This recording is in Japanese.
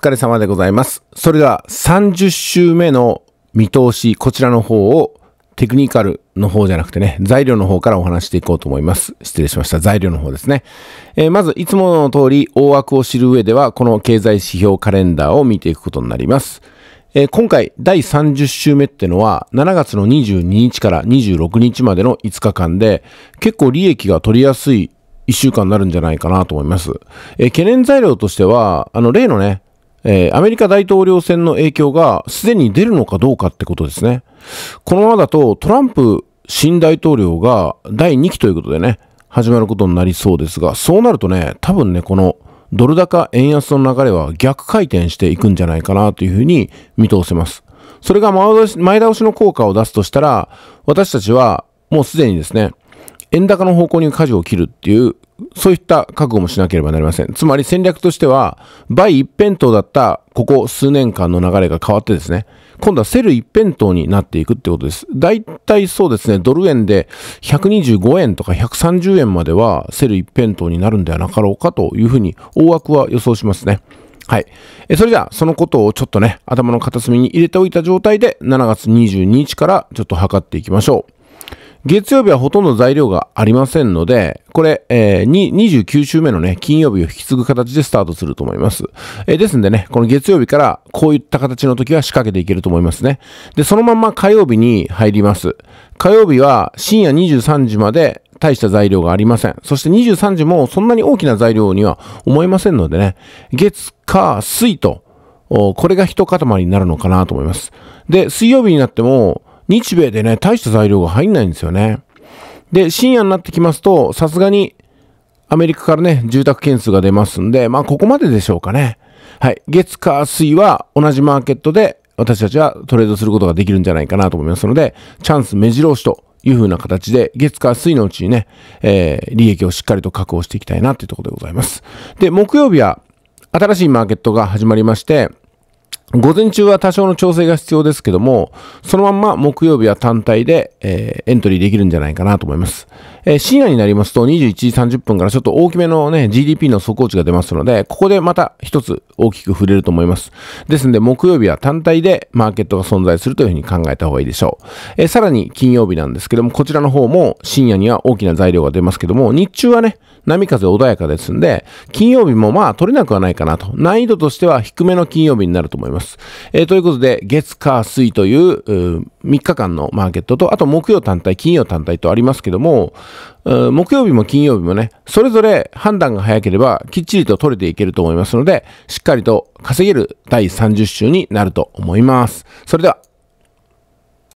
疲れ様でございます。それでは30週目の見通し、こちらの方をテクニカルの方じゃなくてね、材料の方からお話していこうと思います。失礼しました。材料の方ですね。えー、まず、いつもの通り、大枠を知る上では、この経済指標カレンダーを見ていくことになります。えー、今回、第30週目ってのは、7月の22日から26日までの5日間で、結構利益が取りやすい1週間になるんじゃないかなと思います。えー、懸念材料としては、あの、例のね、えー、アメリカ大統領選の影響がすでに出るのかどうかってことですね。このままだとトランプ新大統領が第2期ということでね、始まることになりそうですが、そうなるとね、多分ね、このドル高円安の流れは逆回転していくんじゃないかなというふうに見通せます。それが前倒しの効果を出すとしたら、私たちはもうすでにですね、円高の方向に舵を切るっていうそういった覚悟もしなければなりません。つまり戦略としては、倍一辺倒だったここ数年間の流れが変わってですね、今度はセル一辺倒になっていくってことです。大体そうですね、ドル円で125円とか130円まではセル一辺倒になるんではなかろうかというふうに大枠は予想しますね。はい。えそれじゃあ、そのことをちょっとね、頭の片隅に入れておいた状態で、7月22日からちょっと測っていきましょう。月曜日はほとんど材料がありませんので、これ、えー、29週目のね、金曜日を引き継ぐ形でスタートすると思います。えー、ですんでね、この月曜日からこういった形の時は仕掛けていけると思いますね。で、そのまま火曜日に入ります。火曜日は深夜23時まで大した材料がありません。そして23時もそんなに大きな材料には思いませんのでね、月、火、水と、これが一塊になるのかなと思います。で、水曜日になっても、日米でね、大した材料が入んないんですよね。で、深夜になってきますと、さすがにアメリカからね、住宅件数が出ますんで、まあ、ここまででしょうかね。はい。月、火、水は同じマーケットで私たちはトレードすることができるんじゃないかなと思いますので、チャンス目白押しという風な形で、月、火、水のうちにね、えー、利益をしっかりと確保していきたいなっていうところでございます。で、木曜日は新しいマーケットが始まりまして、午前中は多少の調整が必要ですけども、そのまんま木曜日は単体で、えー、エントリーできるんじゃないかなと思います。えー、深夜になりますと21時30分からちょっと大きめのね、GDP の速報値が出ますので、ここでまた一つ大きく触れると思います。ですので、木曜日は単体でマーケットが存在するというふうに考えた方がいいでしょう。えー、さらに金曜日なんですけども、こちらの方も深夜には大きな材料が出ますけども、日中はね、波風穏やかですんで、金曜日もまあ取れなくはないかなと。難易度としては低めの金曜日になると思います。ます。えー、ということで、月、火、水というう3日間のマーケットと、あと木曜単体、金曜単体とありますけども、木曜日も金曜日もね、それぞれ判断が早ければきっちりと取れていけると思いますので、しっかりと稼げる第30週になると思います。それでは。